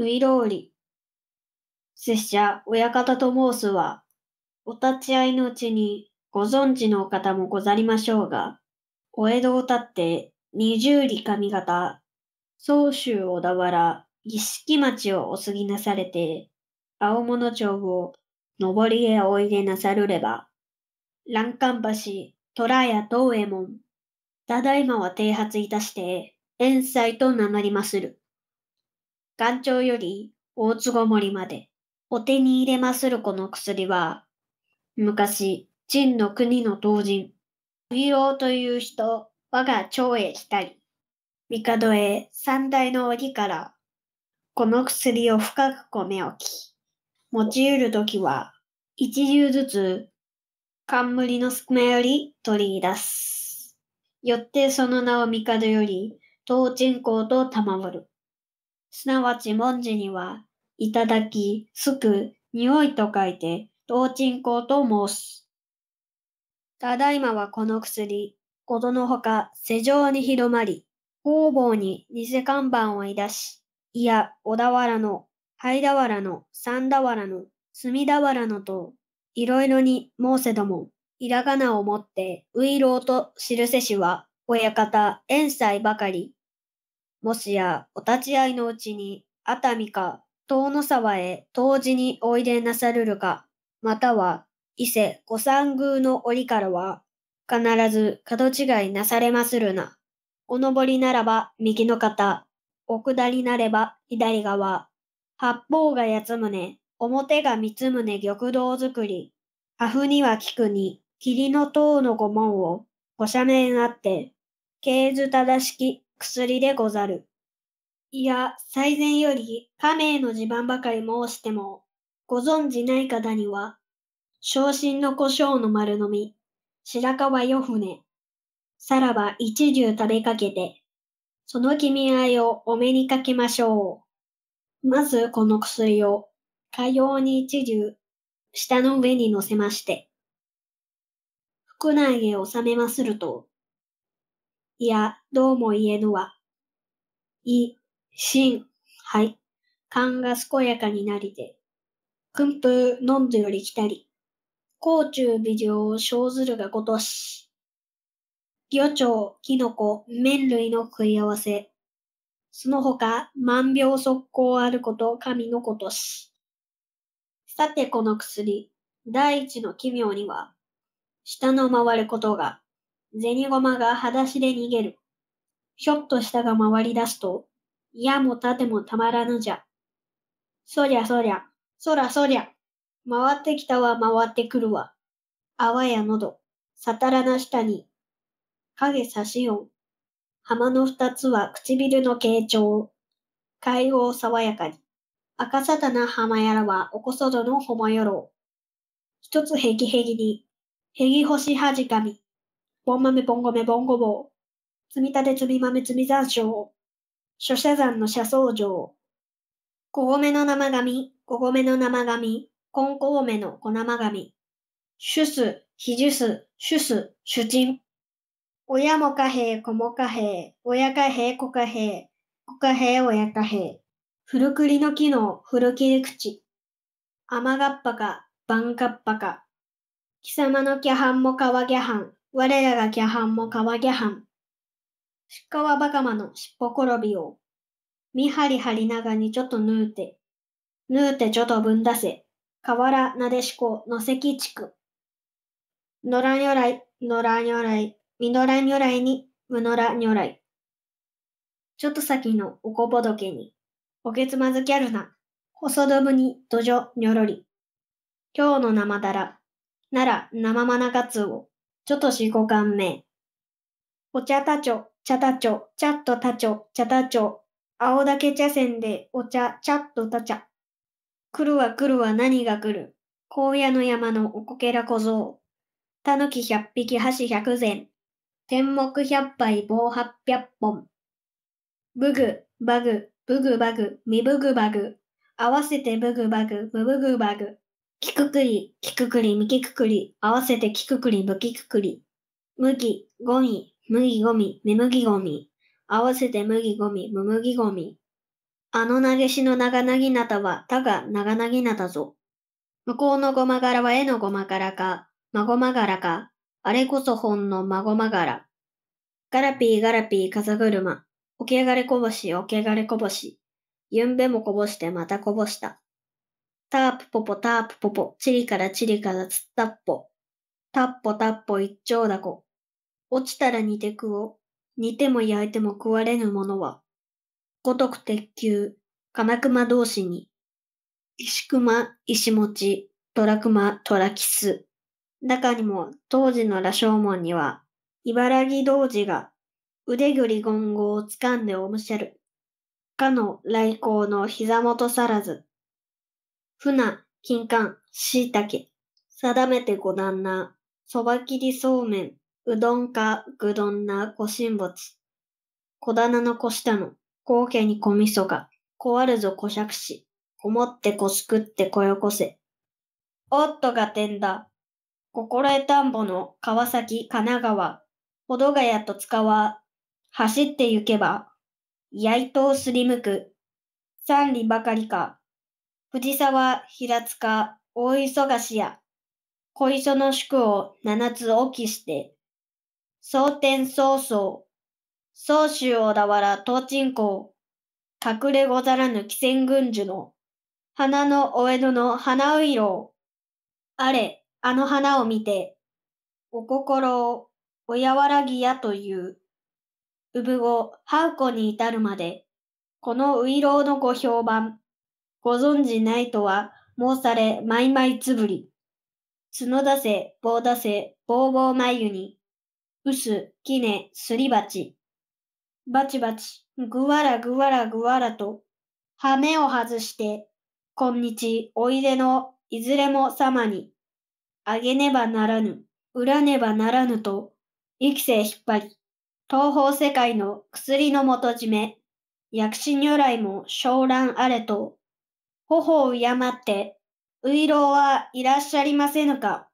ウイローり。拙者、親方と申すは、お立ち会いのうちにご存知の方もござりましょうが、お江戸を立って二十里上方、総州小田原、儀式町をお過ぎなされて、青物町を上りへおいでなさるれば、欄干橋、虎屋東右衛門、ただいまは停発いたして、遠斎と名乗りまする。眼腸より大つごもりまで。お手に入れまするこの薬は、昔、陳の国の当人、冬郎という人、我が町へ来たり、帝へ三代の折から、この薬を深く込め置き、持ち得るときは、一流ずつ、冠の隙間より取り出す。よってその名を帝より、当人公と賜る。すなわち文字には、いただき、すく、匂いと書いて、同鎮香と申す。ただいまはこの薬、ことのほか世上に広まり、方々に偽看板をいだし、いや、小田原の、灰田原の、三田原の、隅田原のと、いろいろに申せども、ひらがなをもって、ういろうと知るせしは、親方、さ斎ばかり、もしやお立ち会いのうちに熱海か遠野沢へ当時においでなさるるか、または伊勢御三宮の折からは必ず角違いなされまするな。お登りならば右の方、お下りなれば左側、八方が八つ胸、表が三つ胸玉堂作り、破風には菊に、霧の塔の御門を、ご斜面あって、経図正しき薬でござる。いや、最前より亀名の地盤ばかり申しても、ご存じない方には、昇進の胡椒の丸飲み、白川よ船、さらば一流食べかけて、その君合いをお目にかけましょう。まずこの薬を、かように一流、舌の上に乗せまして、腹内へ収めますると、いや、どうも言えぬわ。い、しん、はい。勘が健やかになりて。くんぷのんどより来たり。甲虫しょ生ずるがごとし。魚のキノコ、麺類の食い合わせ。その他、万病速攻あること神のことし。さてこの薬、第一の奇妙には、下の回ることが、銭マが裸足で逃げる。ひょっとしたが回り出すと、いやも盾もたまらぬじゃ。そりゃそりゃ、そらそりゃ、回ってきたは回ってくるわ。あわや喉、さたらな下に、影差し音。浜の二つは唇の傾聴。海合爽やかに。赤さたな浜やらはおこそどのほまよろう。一つへぎへぎに、へぎほしはじかみ。ぼんまめぼんごめぼんごぼう。積み立て積み豆積み山椒。諸社山のじょう。こごめの生紙、こごめの生紙、こんこごめの小生紙。しゅす。ひじゅす、ゅす。しゅュん。お親もかへい、子もかへい、親かへい、子かへい、子かへい、親かへい。くりのきの古切り口。甘がっぱか、ばんかっぱか。貴様のキャハンもかわギャハン。我らがキャハンも川ギャハン。しっかわばかまのしっぽころびを。みはりはりながにちょっとぬうて。ぬうてちょっとぶんだせ。河原なでしこのせきちく。のらにょらい、のらにょらい、みのらにょらいに、むのらにょらい。ちょっと先のおこぼどけに、おけつまずきゃるな、細どむにどじょにょろり。今日の生だら、なら生まなかつを。ちょっとしごかんめ。お茶たちょ、茶たちょ、ちゃっとたちょ、茶たちょ。青竹茶せでお茶、ちゃっとたちゃ。来るわ来るわ何が来る。荒野の山のおこけら小僧。たぬき百匹箸百膳。天目百杯棒八百本。ブグ、バグ、ブグバグ、ミブグバグ。合わせてブグバグ、ブブグバグ。きくくり、きくくり、みきくくり、合わせてきくくり、むきくくり。麦、ごみ、麦ごみ、みむぎごみ。合わせて麦ごみ、むむぎごみ。あの投げしの長なぎなたは、たが長なぎなたぞ。向こうのごま柄は絵のごま柄か、まごま柄か、あれこそ本のまごま柄。ガラピーガラピー風車、起き上がれこぼし、起き上がれこぼし。ゆんべもこぼしてまたこぼした。タープポポタープポポ、チリからチリからつったっぽ。タッポタッポ一丁だこ。落ちたら煮て食お煮ても焼いても食われぬものは。ごとく鉄球、金熊同士に。石熊、石餅、虎熊、虎キス。中にも当時の羅生門には、茨城童子が腕ぐり言語をつかんでおむしゃる。かの来航の膝元さらず、ふな、きんかん、しいたけ。さだめてごだんな。そばきりそうめん。うどんか、ぐどんな、ごしんぼつ。こだなのこしたの。こうけにこみそが。こわるぞこしゃくし。こもってこすくってこよこせ。おっとがてんだ。心得たんぼの川崎、神奈川。ほどがやとつかわ。走ってゆけば。やいとをすりむく。三里ばかりか。藤沢、平塚、大忙しや、小磯の宿を七つ起きして、蒼天蒼操、蒼州小田原東鎮港、隠れござらぬ汽仙軍樹の、花のお江戸の花ういろあれ、あの花を見て、お心を、おやわらぎやという、産後、ハウコに至るまで、このういろうのご評判、ご存じないとは申されまいまいつぶり。角出せ、棒出せ、棒棒眉に。うす、きね、すり鉢。バチバチ、ぐわらぐわらぐわらと、羽目を外して、こんにち、おいでのいずれも様に、あげねばならぬ、売らねばならぬと、生きせ引っ張り、東方世界の薬の元締め、薬師如来も昇乱あれと、頬を敬って、ういろうはいらっしゃりませぬか